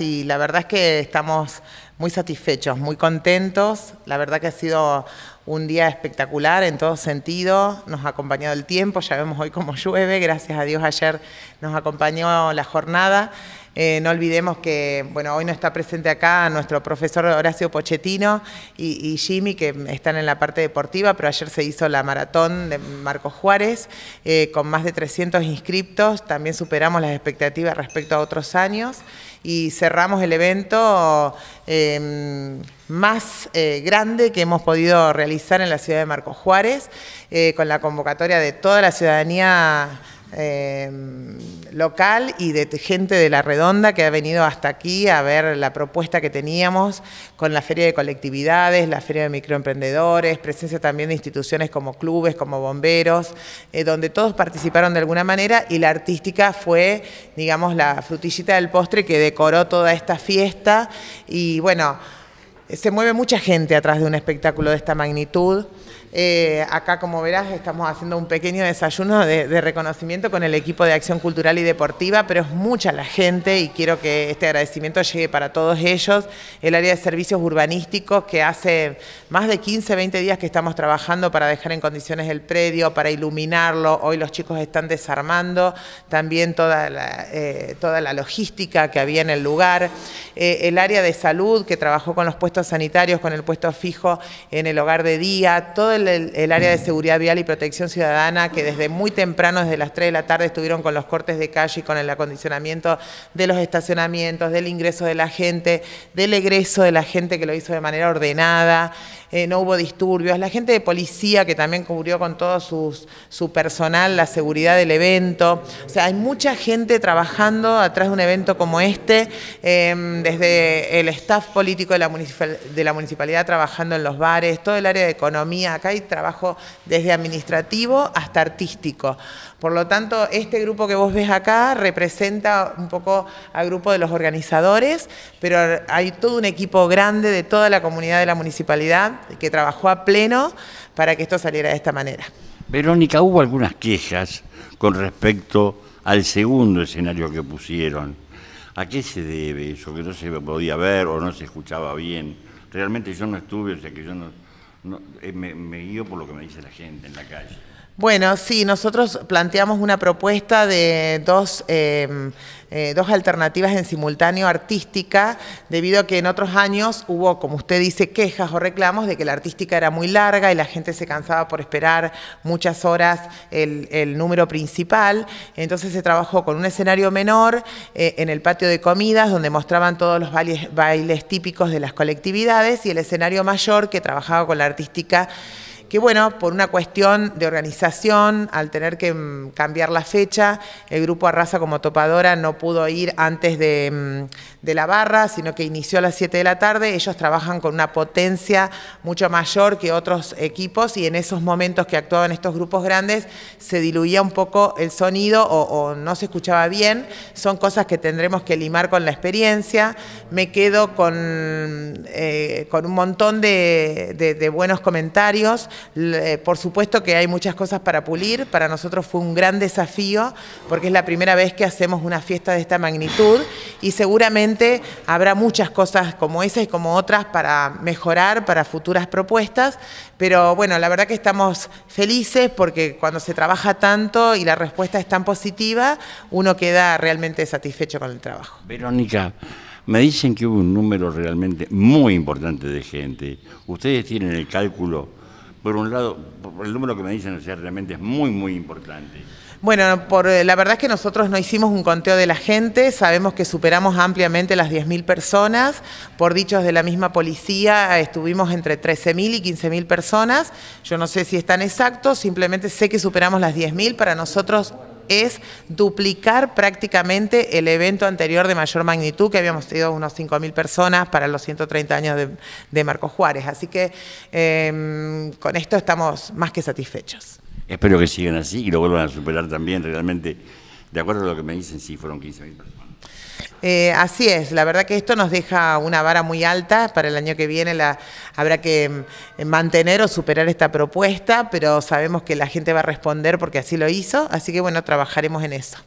y la verdad es que estamos muy satisfechos, muy contentos. La verdad que ha sido un día espectacular en todo sentido, nos ha acompañado el tiempo, ya vemos hoy cómo llueve, gracias a Dios ayer nos acompañó la jornada. Eh, no olvidemos que, bueno, hoy no está presente acá nuestro profesor Horacio Pochettino y, Jimmy, que están en la parte deportiva, pero ayer se hizo la maratón de Marcos Juárez, eh, con más de 300 inscriptos, también superamos las expectativas respecto a otros años y cerramos el evento. Eh, más eh, grande que hemos podido realizar en la ciudad de Marcos Juárez, eh, con la convocatoria de toda la ciudadanía eh, local y de gente de La Redonda que ha venido hasta aquí a ver la propuesta que teníamos con la Feria de Colectividades, la Feria de Microemprendedores, presencia también de instituciones como clubes, como bomberos, donde todos participaron de alguna manera y la artística fue, digamos, la frutillita del postre que decoró toda esta fiesta y bueno se mueve mucha gente atrás de un espectáculo de esta magnitud. Eh, acá, como verás, estamos haciendo un pequeño desayuno de, reconocimiento con el equipo de acción cultural y deportiva, pero es mucha la gente y quiero que este agradecimiento llegue para todos ellos. El área de servicios urbanísticos, que hace más de 15, 20 días que estamos trabajando para dejar en condiciones el predio, para iluminarlo. Hoy los chicos están desarmando también toda la, eh, toda la logística que había en el lugar. Eh, el área de salud, que trabajó con los puestos sanitarios, con el puesto fijo en el hogar de día, todo el, área de seguridad vial y protección ciudadana que desde muy temprano, desde las 3 de la tarde, estuvieron con los cortes de calle y con el acondicionamiento de los estacionamientos, del ingreso de la gente, del egreso de la gente que lo hizo de manera ordenada, eh, no hubo disturbios, la gente de policía que también cubrió con todo su personal la seguridad del evento, o sea, hay mucha gente trabajando atrás de un evento como este, eh, desde el staff político de la municipalidad de la municipalidad trabajando en los bares, todo el área de economía, acá hay trabajo desde administrativo hasta artístico. Por lo tanto, este grupo que vos ves acá representa un poco al grupo de los organizadores, pero hay todo un equipo grande de toda la comunidad de la municipalidad que trabajó a pleno para que esto saliera de esta manera. Verónica, hubo algunas quejas con respecto al segundo escenario que pusieron. ¿A qué se debe eso? Que no se podía ver o no se escuchaba bien. Realmente yo no estuve, o sea que yo no, eh, me, me guío por lo que me dice la gente en la calle. Bueno, sí, nosotros planteamos una propuesta de dos... Em, eh, dos alternativas en simultáneo artística, debido a que en otros años hubo, como usted dice, quejas o reclamos de que la artística era muy larga y la gente se cansaba por esperar muchas horas el, número principal. Entonces se trabajó con un escenario menor eh, en el patio de comidas, donde mostraban todos los bailes típicos de las colectividades, y el escenario mayor que trabajaba con la artística que bueno, por una cuestión de organización, al tener que mm, cambiar la fecha, el grupo Arrasa como topadora no pudo ir antes de, mm, la barra, sino que inició a las 7 de la tarde. Ellos trabajan con una potencia mucho mayor que otros equipos y en esos momentos que actuaban estos grupos grandes se diluía un poco el sonido o, no se escuchaba bien. Son cosas que tendremos que limar con la experiencia. Me quedo con, eh, un montón de buenos comentarios. Eh, por supuesto que hay muchas cosas para pulir, para nosotros fue un gran desafío porque es la primera vez que hacemos una fiesta de esta magnitud y seguramente habrá muchas cosas como esas y como otras para mejorar, para futuras propuestas, pero bueno, la verdad que estamos felices porque cuando se trabaja tanto y la respuesta es tan positiva, uno queda realmente satisfecho con el trabajo. Verónica, me dicen que hubo un número realmente muy importante de gente. ¿Ustedes tienen el cálculo por un lado, el número que me dicen, o sea, realmente es muy, muy importante. Bueno, por, eh, la verdad es que nosotros no hicimos un conteo de la gente, sabemos que superamos ampliamente las 10.000 personas, por dichos de la misma policía eh, estuvimos entre 13.000 y 15.000 personas, yo no sé si están exactos, exacto, simplemente sé que superamos las 10.000, para nosotros es duplicar prácticamente el evento anterior de mayor magnitud, que habíamos tenido unos 5.000 personas para los 130 años de, Marco Marcos Juárez. Así que em, con esto estamos más que satisfechos. Espero que sigan así y lo vuelvan a superar también realmente. De acuerdo a lo que me dicen, sí, fueron 15.000 personas. Eh, así es, la verdad que esto nos deja una vara muy alta para el año que viene. La, habrá que mm, mantener o superar esta propuesta, pero sabemos que la gente va a responder porque así lo hizo, así que bueno, trabajaremos en eso.